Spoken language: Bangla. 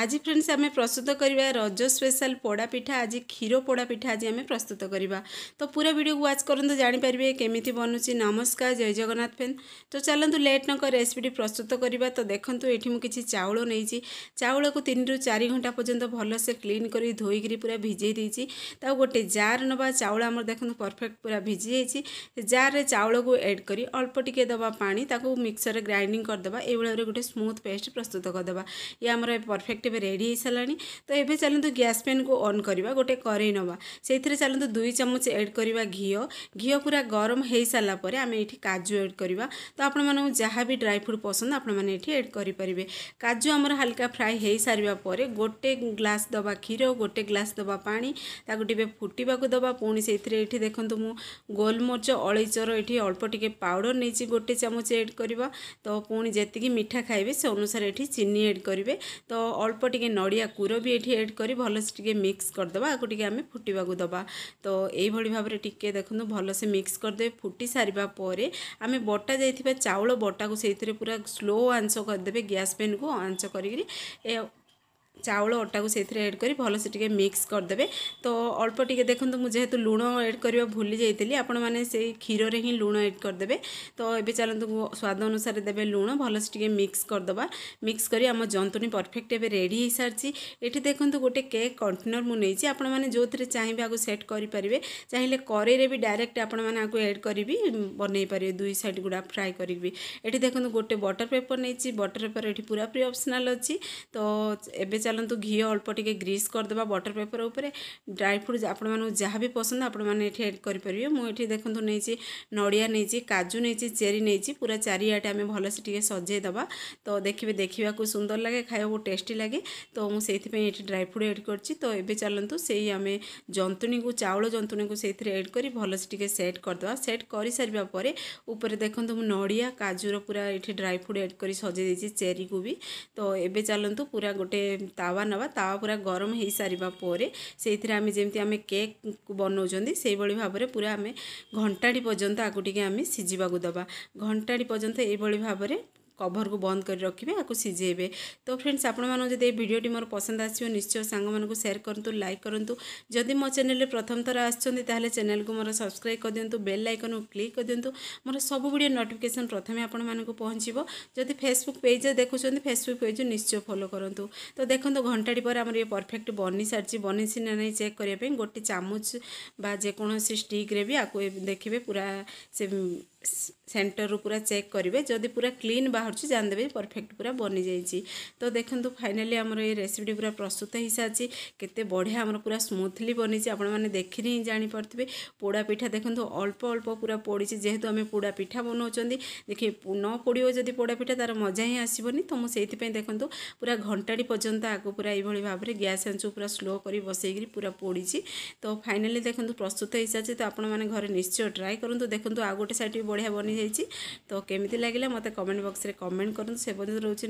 ଆଜି ଫ୍ରେଣ୍ଡସ୍ ଆମେ ପ୍ରସ୍ତୁତ କରିବା ରଜ ସ୍ପେଶାଲ ପୋଡ଼ାପିଠା ଆଜି କ୍ଷୀର ପୋଡ଼ାପିଠା ଆଜି ଆମେ ପ୍ରସ୍ତୁତ କରିବା ତ ପୁରା ଭିଡ଼ିଓକୁ ୱାଚ୍ କରନ୍ତୁ ଜାଣିପାରିବେ କେମିତି ବନୁଛି ନମସ୍କାର ଜୟ ଜଗନ୍ନାଥ ଫ୍ରେଣ୍ଡ ତ ଚାଲନ୍ତୁ ଲେଟ୍ ନ କରି ରେସିପିଟି ପ୍ରସ୍ତୁତ କରିବା ତ ଦେଖନ୍ତୁ ଏଠି ମୁଁ କିଛି ଚାଉଳ ନେଇଛି ଚାଉଳକୁ ତିନିରୁ ଚାରି ଘଣ୍ଟା ପର୍ଯ୍ୟନ୍ତ ଭଲସେ କ୍ଲିନ୍ କରି ଧୋଇକିରି ପୁରା ଭିଜେଇ ଦେଇଛି ତାକୁ ଗୋଟେ ଜାର୍ ନେବା ଚାଉଳ ଆମର ଦେଖନ୍ତୁ ପରଫେକ୍ଟ ପୁରା ଭିଜି ଯାଇଛି ଜାର୍ରେ ଚାଉଳକୁ ଏଡ଼୍ କରି ଅଳ୍ପ ଟିକେ ଦେବା ପାଣି ତାକୁ ମିକ୍ସରରେ ଗ୍ରାଇଣ୍ଡିଂ କରିଦେବା ଏଇଭଳିଆରେ ଗୋଟେ ସ୍ମୁଥ୍ ପେଷ୍ଟ ପ୍ରସ୍ତୁତ କରିଦେବା ଇଏ ଆମର ପରଫେକ୍ଟ ପ୍ରୋଜେକ୍ଟ ଏବେ ରେଡ଼ି ହୋଇସାରିଲାଣି ତ ଏବେ ଚାଲନ୍ତୁ ଗ୍ୟାସ୍ ପେନ୍କୁ ଅନ୍ କରିବା ଗୋଟେ କରେଇ ନେବା ସେଇଥିରେ ଚାଲନ୍ତୁ ଦୁଇ ଚାମଚ ଏଡ଼୍ କରିବା ଘିଅ ଘିଅ ପୁରା ଗରମ ହୋଇସାରିଲା ପରେ ଆମେ ଏଇଠି କାଜୁ ଏଡ଼୍ କରିବା ତ ଆପଣମାନଙ୍କୁ ଯାହା ବି ଡ୍ରାଇ ଫ୍ରୁଟ୍ ପସନ୍ଦ ଆପଣମାନେ ଏଠି ଏଡ଼୍ କରିପାରିବେ କାଜୁ ଆମର ହାଲକା ଫ୍ରାଏ ହୋଇସାରିବା ପରେ ଗୋଟେ ଗ୍ଲାସ୍ ଦେବା କ୍ଷୀର ଗୋଟେ ଗ୍ଲାସ୍ ଦେବା ପାଣି ତାକୁ ଟିକେ ଫୁଟିବାକୁ ଦେବା ପୁଣି ସେଇଥିରେ ଏଠି ଦେଖନ୍ତୁ ମୁଁ ଗୋଲମରିଚ ଅଳେଇଚର ଏଠି ଅଳ୍ପ ଟିକେ ପାଉଡ଼ର ନେଇଛି ଗୋଟେ ଚାମଚ ଏଡ଼୍ କରିବା ତ ପୁଣି ଯେତିକି ମିଠା ଖାଇବେ ସେ ଅନୁସାରେ ଏଠି ଚିନି ଏଡ଼୍ କରିବେ ତ ଅଳ୍ପ অল্প টিকে নড়িয়া কুর বি এটি এড করে ভালসে টিকে মিক্স করিদেবা আকু টিকে আমি ফুটিবাকু দেবা তো এইভাবে ভাবে টিকে দেখুন ভালসে মিক্স করিদেবে ফুটি সারা পরে আমি বটা যাই চাউল বটাকু সেইথিরে পুরা স্লো আঞ্চ করিদেবে গ্যাস পেনকু আঞ্চ করি ଚାଉଳ ଅଟାକୁ ସେଥିରେ ଏଡ଼୍ କରି ଭଲସେ ଟିକେ ମିକ୍ସ କରିଦେବେ ତ ଅଳ୍ପ ଟିକେ ଦେଖନ୍ତୁ ମୁଁ ଯେହେତୁ ଲୁଣ ଏଡ଼୍ କରିବା ଭୁଲି ଯାଇଥିଲି ଆପଣମାନେ ସେଇ କ୍ଷୀରରେ ହିଁ ଲୁଣ ଏଡ଼୍ କରିଦେବେ ତ ଏବେ ଚାଲନ୍ତୁ ସ୍ୱାଦ ଅନୁସାରେ ଦେବେ ଲୁଣ ଭଲସେ ଟିକେ ମିକ୍ସ କରିଦେବା ମିକ୍ସ କରି ଆମ ଜନ୍ତୁଣୀ ପରଫେକ୍ଟ ଏବେ ରେଡ଼ି ହୋଇସାରିଛି ଏଠି ଦେଖନ୍ତୁ ଗୋଟେ କେକ୍ କଣ୍ଟେନର୍ ମୁଁ ନେଇଛି ଆପଣମାନେ ଯେଉଁଥିରେ ଚାହିଁବେ ଆକୁ ସେଟ୍ କରିପାରିବେ ଚାହିଁଲେ କରେଇରେ ବି ଡାଇରେକ୍ଟ ଆପଣମାନେ ଆକୁ ଏଡ଼୍ କରିବି ବନେଇ ପାରିବେ ଦୁଇ ସାଇଡ଼୍ ଗୁଡ଼ା ଫ୍ରାଏ କରିବି ଏଠି ଦେଖନ୍ତୁ ଗୋଟେ ବଟର ପେପର୍ ନେଇଛି ବଟର ପେପର୍ ଏଠି ପୁରାପୁରି ଅପସନାଲ୍ ଅଛି ତ ଏବେ ଚାଲନ୍ତୁ ଘିଅ ଅଳ୍ପ ଟିକେ ଗ୍ରୀସ୍ କରିଦେବା ବଟର ପେପର ଉପରେ ଡ୍ରାଇ ଫ୍ରୁଟ୍ ଆପଣମାନଙ୍କୁ ଯାହା ବି ପସନ୍ଦ ଆପଣମାନେ ଏଠି ଏଡ଼୍ କରିପାରିବେ ମୁଁ ଏଠି ଦେଖନ୍ତୁ ନେଇଛି ନଡ଼ିଆ ନେଇଛି କାଜୁ ନେଇଛି ଚେରି ନେଇଛି ପୁରା ଚାରିଆଡ଼େ ଆମେ ଭଲସେ ଟିକେ ସଜେଇ ଦେବା ତ ଦେଖିବେ ଦେଖିବାକୁ ସୁନ୍ଦର ଲାଗେ ଖାଇବାକୁ ଟେଷ୍ଟି ଲାଗେ ତ ମୁଁ ସେଇଥିପାଇଁ ଏଠି ଡ୍ରାଇ ଫ୍ରୁଟ୍ ଏଡ଼୍ କରିଛି ତ ଏବେ ଚାଲନ୍ତୁ ସେଇ ଆମେ ଜନ୍ତୁଣୀକୁ ଚାଉଳ ଜନ୍ତୁଣୀକୁ ସେଇଥିରେ ଏଡ଼୍ କରି ଭଲସେ ଟିକେ ସେଟ୍ କରିଦେବା ସେଟ୍ କରିସାରିବା ପରେ ଉପରେ ଦେଖନ୍ତୁ ମୁଁ ନଡ଼ିଆ କାଜୁର ପୁରା ଏଠି ଡ୍ରାଇ ଫ୍ରୁଟ୍ ଏଡ଼୍ କରି ସଜେଇ ଦେଇଛି ଚେରିକୁ ବି ତ ଏବେ ଚାଲନ୍ତୁ ପୁରା ଗୋଟେ ତାୱା ନେବା ତାୱା ପୁରା ଗରମ ହୋଇସାରିବା ପରେ ସେଇଥିରେ ଆମେ ଯେମିତି ଆମେ କେକ୍ ବନାଉଛନ୍ତି ସେଇଭଳି ଭାବରେ ପୁରା ଆମେ ଘଣ୍ଟାଟି ପର୍ଯ୍ୟନ୍ତ ଆକୁ ଟିକେ ଆମେ ସିଝିବାକୁ ଦେବା ଘଣ୍ଟାଟି ପର୍ଯ୍ୟନ୍ତ ଏଇଭଳି ଭାବରେ কভরকু বন্ধ করে রাখবে আকু সিঝাইবে তো ফ্রেন্ডস আপনার যদি এই ভিডিওটি মোর পসন্দ আসবে নিশ্চয় সাংগ মানুষ সেয়ার করতু লাইক করতু যদি মো চ্যানেল প্রথম থর আসছেন তাহলে চ্যানেলকে মোর সবসক্রাইব করে দিও বেল আইকন ক্লিক করে দিও মোর সবু ভিডিও নোটিফিকেসন প্রথমে আপনার পৌঁছব যদি ফেসবুক পেজ দেখুছেন ফেসবুক পেজ নিশ্চয় ফলো করতু তো দেখুন ঘণ্টাটি পরে আমার ইয়ে পরফেক্ট বনি সারিছি বনিছি না নাই চেক করা গোটে চামচ বা যেকোন স্টিক্রে বি আকু দেখবে পুরা সে সেন্টরু পুরা চেক করবে যদি পুরা ক্লিন বাহুছি জানিদেবে পরফেক্ট পুরা বনি যাই তো দেখুন ফাইনালি আমার এই রেসিপিটি পুরা প্রস্তুত হয়ে সারিছে কেতে বঢ়িয়া আমার পুরা স্মুথলি বনিছে আপনার মানে দেখিনি হি জাঁপারে পোড়া পিঠা দেখুন অল্প অল্প পুরা পড়িছে যেহেতু আমি পোড়া পিঠা বনাওছেন দেখি ন পড়িও যদি পোড়া পিঠা তার মজা হি আসবনি তো মু সেইপাই দেখুন পুরা ঘণ্টাটি পর্যন্ত আগ পুরা এইভাবে ভাবে গ্যাস আঞ্চু পুরা স্লো করে বসাইকি পুরা পড়িছে তো ফাইনালি দেখুন প্রস্তুত হয়ে সারিছে তো আপনার ঘরে নিশ্চয় ট্রাই করতু দেখুন আউ গোটে সাইড ବଢ଼ିଆ ବନିଯାଇଛି ତ କେମିତି ଲାଗିଲା ମୋତେ କମେଣ୍ଟ ବକ୍ସରେ କମେଣ୍ଟ କରନ୍ତୁ ସେ ପର୍ଯ୍ୟନ୍ତ ରହୁଛି